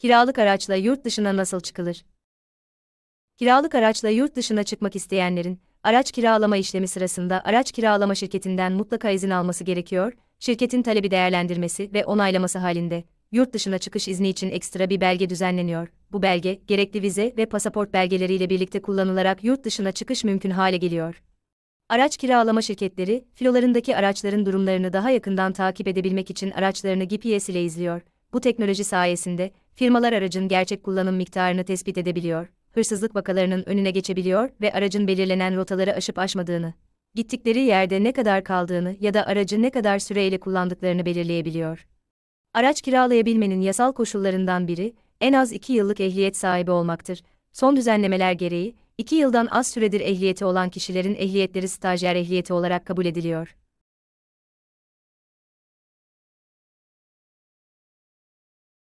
Kiralık araçla yurt dışına nasıl çıkılır? Kiralık araçla yurt dışına çıkmak isteyenlerin, araç kiralama işlemi sırasında araç kiralama şirketinden mutlaka izin alması gerekiyor, şirketin talebi değerlendirmesi ve onaylaması halinde, yurt dışına çıkış izni için ekstra bir belge düzenleniyor. Bu belge, gerekli vize ve pasaport belgeleriyle birlikte kullanılarak yurt dışına çıkış mümkün hale geliyor. Araç kiralama şirketleri, filolarındaki araçların durumlarını daha yakından takip edebilmek için araçlarını GPS ile izliyor. Bu teknoloji sayesinde, firmalar aracın gerçek kullanım miktarını tespit edebiliyor, hırsızlık vakalarının önüne geçebiliyor ve aracın belirlenen rotaları aşıp aşmadığını, gittikleri yerde ne kadar kaldığını ya da aracı ne kadar süreyle kullandıklarını belirleyebiliyor. Araç kiralayabilmenin yasal koşullarından biri, en az 2 yıllık ehliyet sahibi olmaktır. Son düzenlemeler gereği, 2 yıldan az süredir ehliyeti olan kişilerin ehliyetleri stajyer ehliyeti olarak kabul ediliyor.